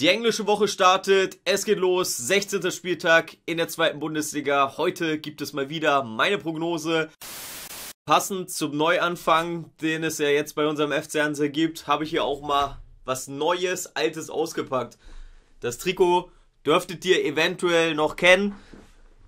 Die englische Woche startet, es geht los, 16. Spieltag in der zweiten Bundesliga. Heute gibt es mal wieder meine Prognose. Passend zum Neuanfang, den es ja jetzt bei unserem FC Hansa gibt, habe ich hier auch mal was Neues, Altes ausgepackt. Das Trikot dürftet ihr eventuell noch kennen.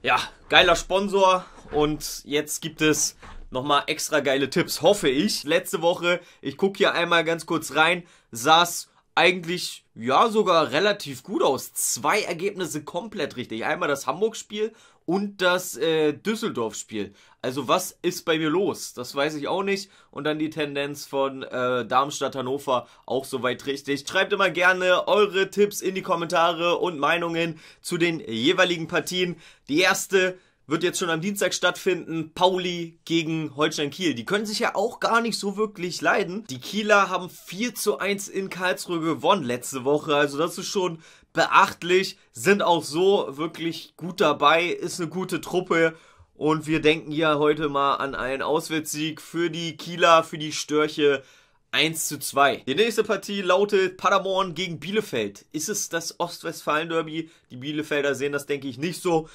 Ja, geiler Sponsor und jetzt gibt es nochmal extra geile Tipps, hoffe ich. Letzte Woche, ich gucke hier einmal ganz kurz rein, saß eigentlich ja sogar relativ gut aus. Zwei Ergebnisse komplett richtig. Einmal das Hamburg-Spiel und das äh, Düsseldorf-Spiel. Also was ist bei mir los? Das weiß ich auch nicht. Und dann die Tendenz von äh, Darmstadt-Hannover auch soweit richtig. Schreibt immer gerne eure Tipps in die Kommentare und Meinungen zu den jeweiligen Partien. Die erste wird jetzt schon am Dienstag stattfinden. Pauli gegen Holstein Kiel. Die können sich ja auch gar nicht so wirklich leiden. Die Kieler haben 4 zu 1 in Karlsruhe gewonnen letzte Woche. Also das ist schon beachtlich. Sind auch so wirklich gut dabei. Ist eine gute Truppe. Und wir denken ja heute mal an einen Auswärtssieg für die Kieler, für die Störche. 1 zu 2. Die nächste Partie lautet Paderborn gegen Bielefeld. Ist es das Ostwestfalen-Derby? Die Bielefelder sehen das, denke ich, nicht so.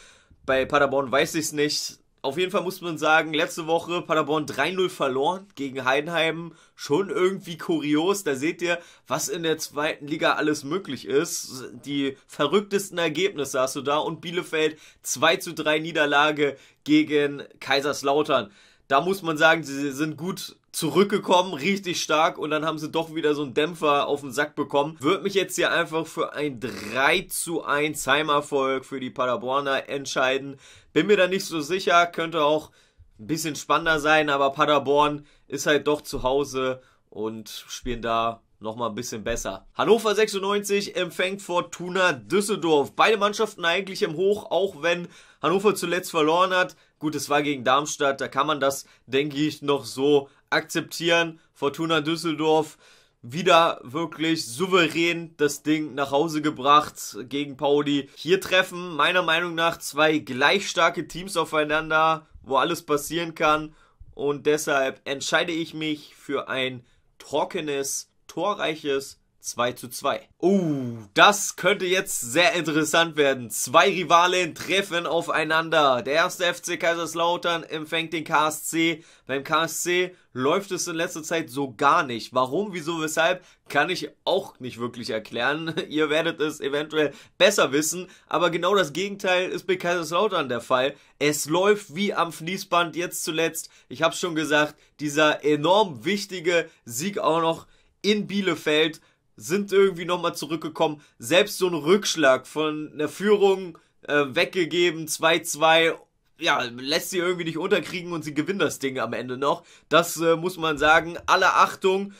Bei Paderborn weiß ich es nicht. Auf jeden Fall muss man sagen, letzte Woche Paderborn 3-0 verloren gegen Heidenheim. Schon irgendwie kurios. Da seht ihr, was in der zweiten Liga alles möglich ist. Die verrücktesten Ergebnisse hast du da. Und Bielefeld 2-3 Niederlage gegen Kaiserslautern da muss man sagen, sie sind gut zurückgekommen, richtig stark und dann haben sie doch wieder so einen Dämpfer auf den Sack bekommen. Würde mich jetzt hier einfach für ein 3 zu 1 Heimerfolg für die Paderborner entscheiden. Bin mir da nicht so sicher, könnte auch ein bisschen spannender sein, aber Paderborn ist halt doch zu Hause und spielen da nochmal ein bisschen besser. Hannover 96 empfängt Fortuna Düsseldorf. Beide Mannschaften eigentlich im Hoch, auch wenn Hannover zuletzt verloren hat. Gut, es war gegen Darmstadt, da kann man das, denke ich, noch so akzeptieren. Fortuna Düsseldorf wieder wirklich souverän das Ding nach Hause gebracht gegen Pauli. Hier treffen meiner Meinung nach zwei gleich starke Teams aufeinander, wo alles passieren kann. Und deshalb entscheide ich mich für ein trockenes torreiches 2 zu 2. Oh, das könnte jetzt sehr interessant werden. Zwei Rivalen treffen aufeinander. Der erste FC Kaiserslautern empfängt den KSC. Beim KSC läuft es in letzter Zeit so gar nicht. Warum, wieso, weshalb, kann ich auch nicht wirklich erklären. Ihr werdet es eventuell besser wissen, aber genau das Gegenteil ist bei Kaiserslautern der Fall. Es läuft wie am Fließband jetzt zuletzt. Ich habe schon gesagt, dieser enorm wichtige Sieg auch noch in Bielefeld, sind irgendwie nochmal zurückgekommen. Selbst so ein Rückschlag von der Führung äh, weggegeben, 2-2 ja, lässt sie irgendwie nicht unterkriegen und sie gewinnt das Ding am Ende noch. Das äh, muss man sagen. Alle Achtung.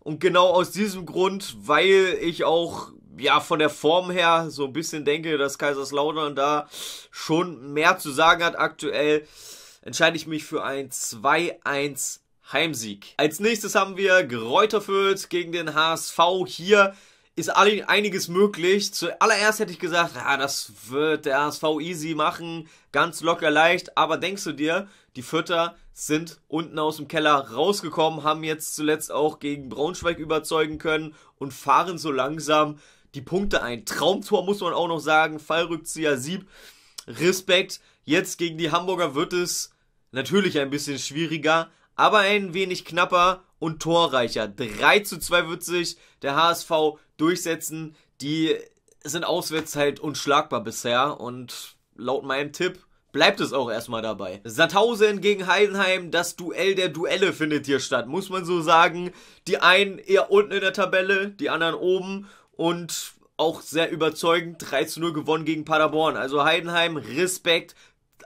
Und genau aus diesem Grund, weil ich auch ja von der Form her so ein bisschen denke, dass Kaiserslautern da schon mehr zu sagen hat aktuell, entscheide ich mich für ein 2-1 Heimsieg. Als nächstes haben wir Greuther Fürth gegen den HSV. Hier ist einiges möglich. Zuallererst hätte ich gesagt, ja, das wird der HSV easy machen, ganz locker leicht. Aber denkst du dir, die Fürther sind unten aus dem Keller rausgekommen, haben jetzt zuletzt auch gegen Braunschweig überzeugen können und fahren so langsam die Punkte ein. Traumtor muss man auch noch sagen, Fallrückzieher Sieb. Respekt, jetzt gegen die Hamburger wird es natürlich ein bisschen schwieriger, aber ein wenig knapper und torreicher. 3 zu 2 wird sich der HSV durchsetzen. Die sind auswärts halt unschlagbar bisher und laut meinem Tipp bleibt es auch erstmal dabei. Sandhausen gegen Heidenheim, das Duell der Duelle findet hier statt, muss man so sagen. Die einen eher unten in der Tabelle, die anderen oben und auch sehr überzeugend 3 zu 0 gewonnen gegen Paderborn. Also Heidenheim, Respekt.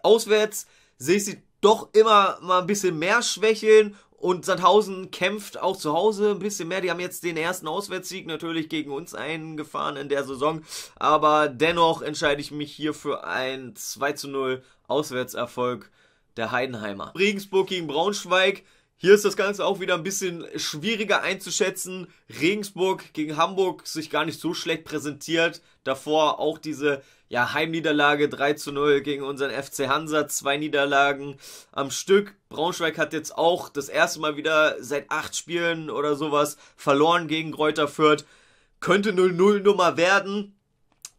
Auswärts sehe ich sie doch immer mal ein bisschen mehr schwächeln. und Sandhausen kämpft auch zu Hause ein bisschen mehr. Die haben jetzt den ersten Auswärtssieg natürlich gegen uns eingefahren in der Saison. Aber dennoch entscheide ich mich hier für ein 2 zu 0 Auswärtserfolg der Heidenheimer. Regensburg gegen Braunschweig. Hier ist das Ganze auch wieder ein bisschen schwieriger einzuschätzen. Regensburg gegen Hamburg sich gar nicht so schlecht präsentiert. Davor auch diese ja, Heimniederlage 3 zu 0 gegen unseren FC Hansa, zwei Niederlagen am Stück. Braunschweig hat jetzt auch das erste Mal wieder seit acht Spielen oder sowas verloren gegen Kräuter Fürth. Könnte 0-0-Nummer werden,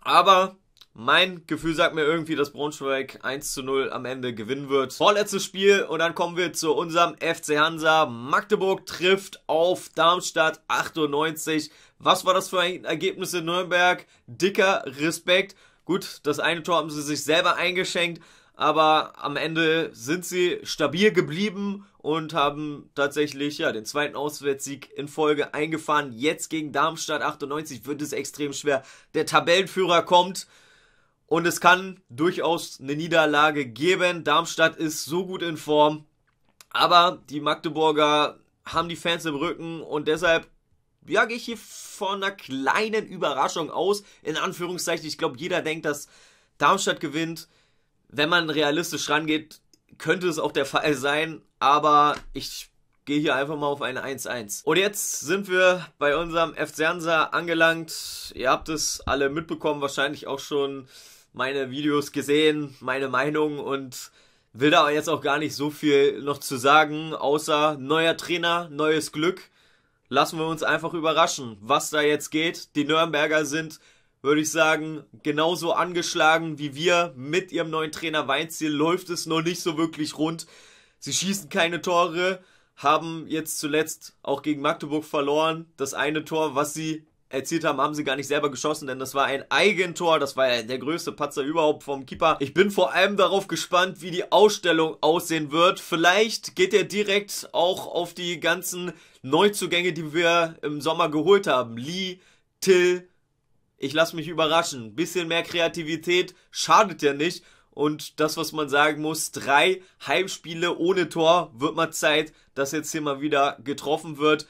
aber mein Gefühl sagt mir irgendwie, dass Braunschweig 1 zu 0 am Ende gewinnen wird. Vorletztes Spiel und dann kommen wir zu unserem FC Hansa. Magdeburg trifft auf Darmstadt 98. Was war das für ein Ergebnis in Nürnberg? Dicker Respekt. Gut, das eine Tor haben sie sich selber eingeschenkt, aber am Ende sind sie stabil geblieben und haben tatsächlich ja den zweiten Auswärtssieg in Folge eingefahren. Jetzt gegen Darmstadt 98 wird es extrem schwer. Der Tabellenführer kommt und es kann durchaus eine Niederlage geben. Darmstadt ist so gut in Form, aber die Magdeburger haben die Fans im Rücken und deshalb ja, gehe ich hier von einer kleinen Überraschung aus. In Anführungszeichen, ich glaube, jeder denkt, dass Darmstadt gewinnt. Wenn man realistisch rangeht, könnte es auch der Fall sein, aber ich gehe hier einfach mal auf eine 1-1. Und jetzt sind wir bei unserem FC Hansa angelangt. Ihr habt es alle mitbekommen, wahrscheinlich auch schon meine Videos gesehen, meine Meinung und will da jetzt auch gar nicht so viel noch zu sagen, außer neuer Trainer, neues Glück lassen wir uns einfach überraschen, was da jetzt geht. Die Nürnberger sind, würde ich sagen, genauso angeschlagen wie wir. Mit ihrem neuen Trainer Weinziel läuft es noch nicht so wirklich rund. Sie schießen keine Tore, haben jetzt zuletzt auch gegen Magdeburg verloren. Das eine Tor, was sie erzielt haben, haben sie gar nicht selber geschossen, denn das war ein Eigentor. Das war ja der größte Patzer überhaupt vom Keeper. Ich bin vor allem darauf gespannt, wie die Ausstellung aussehen wird. Vielleicht geht er direkt auch auf die ganzen Neuzugänge, die wir im Sommer geholt haben. Lee, Till. Ich lasse mich überraschen. bisschen mehr Kreativität schadet ja nicht. Und das, was man sagen muss, drei Heimspiele ohne Tor, wird mal Zeit, dass jetzt hier mal wieder getroffen wird.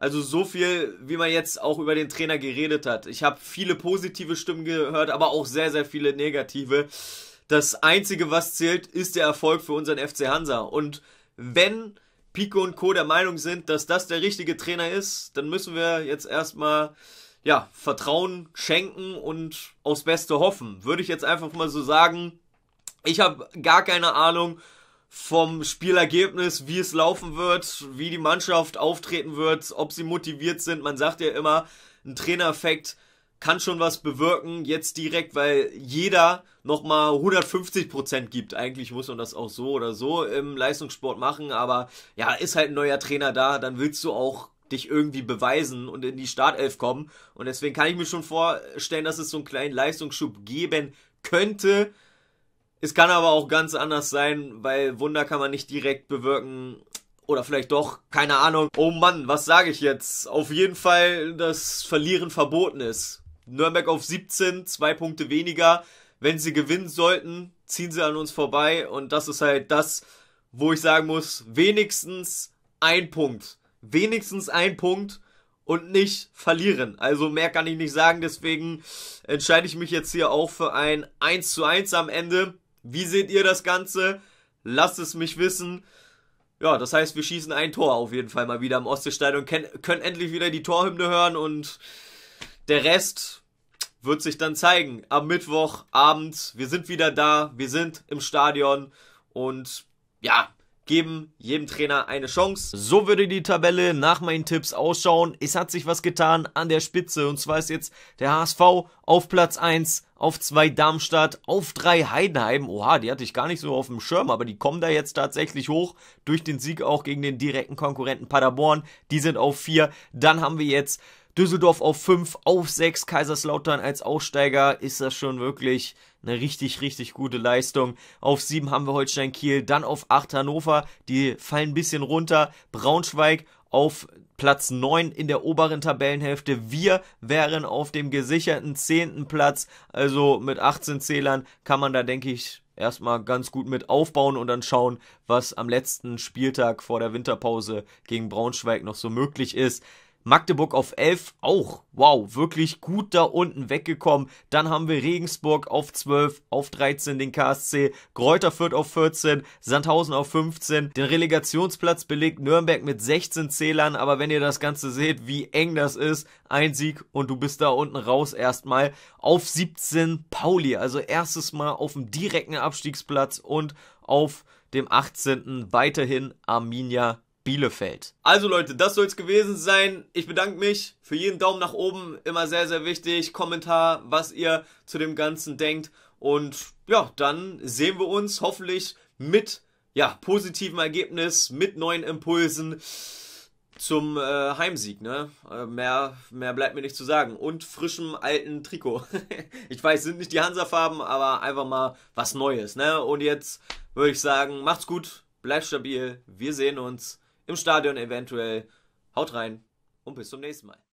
Also so viel, wie man jetzt auch über den Trainer geredet hat. Ich habe viele positive Stimmen gehört, aber auch sehr, sehr viele negative. Das Einzige, was zählt, ist der Erfolg für unseren FC Hansa. Und wenn Pico und Co. der Meinung sind, dass das der richtige Trainer ist, dann müssen wir jetzt erstmal ja, Vertrauen schenken und aufs Beste hoffen. Würde ich jetzt einfach mal so sagen. Ich habe gar keine Ahnung, vom Spielergebnis, wie es laufen wird, wie die Mannschaft auftreten wird, ob sie motiviert sind. Man sagt ja immer, ein Trainereffekt kann schon was bewirken, jetzt direkt, weil jeder nochmal 150% gibt. Eigentlich muss man das auch so oder so im Leistungssport machen, aber ja, ist halt ein neuer Trainer da, dann willst du auch dich irgendwie beweisen und in die Startelf kommen. Und deswegen kann ich mir schon vorstellen, dass es so einen kleinen Leistungsschub geben könnte, es kann aber auch ganz anders sein, weil Wunder kann man nicht direkt bewirken. Oder vielleicht doch, keine Ahnung. Oh Mann, was sage ich jetzt? Auf jeden Fall, dass Verlieren verboten ist. Nürnberg auf 17, zwei Punkte weniger. Wenn sie gewinnen sollten, ziehen sie an uns vorbei. Und das ist halt das, wo ich sagen muss, wenigstens ein Punkt. Wenigstens ein Punkt und nicht verlieren. Also mehr kann ich nicht sagen, deswegen entscheide ich mich jetzt hier auch für ein 1 zu 1 am Ende. Wie seht ihr das Ganze? Lasst es mich wissen. Ja, das heißt, wir schießen ein Tor auf jeden Fall mal wieder am Ostseestadion können endlich wieder die Torhymne hören und der Rest wird sich dann zeigen. Am Mittwochabend, wir sind wieder da, wir sind im Stadion und ja, geben jedem Trainer eine Chance. So würde die Tabelle nach meinen Tipps ausschauen. Es hat sich was getan an der Spitze und zwar ist jetzt der HSV auf Platz 1, auf 2 Darmstadt, auf 3 Heidenheim. Oha, die hatte ich gar nicht so auf dem Schirm, aber die kommen da jetzt tatsächlich hoch durch den Sieg auch gegen den direkten Konkurrenten Paderborn. Die sind auf 4. Dann haben wir jetzt Düsseldorf auf 5, auf 6, Kaiserslautern als Aufsteiger ist das schon wirklich eine richtig, richtig gute Leistung. Auf 7 haben wir Holstein Kiel, dann auf 8 Hannover, die fallen ein bisschen runter. Braunschweig auf Platz 9 in der oberen Tabellenhälfte. Wir wären auf dem gesicherten 10. Platz. Also mit 18 Zählern kann man da, denke ich, erstmal ganz gut mit aufbauen und dann schauen, was am letzten Spieltag vor der Winterpause gegen Braunschweig noch so möglich ist. Magdeburg auf 11 auch, wow, wirklich gut da unten weggekommen. Dann haben wir Regensburg auf 12, auf 13 den KSC, Greuther Fürth auf 14, Sandhausen auf 15. Den Relegationsplatz belegt Nürnberg mit 16 Zählern, aber wenn ihr das Ganze seht, wie eng das ist, ein Sieg und du bist da unten raus erstmal. Auf 17 Pauli, also erstes Mal auf dem direkten Abstiegsplatz und auf dem 18. weiterhin Arminia Bielefeld. Also Leute, das soll es gewesen sein. Ich bedanke mich für jeden Daumen nach oben, immer sehr, sehr wichtig. Kommentar, was ihr zu dem Ganzen denkt. Und ja, dann sehen wir uns hoffentlich mit ja, positivem Ergebnis, mit neuen Impulsen zum äh, Heimsieg. Ne? Äh, mehr, mehr bleibt mir nicht zu sagen. Und frischem alten Trikot. ich weiß, sind nicht die Hansa-Farben, aber einfach mal was Neues. Ne? Und jetzt würde ich sagen, macht's gut, bleibt stabil, wir sehen uns im Stadion eventuell. Haut rein und bis zum nächsten Mal.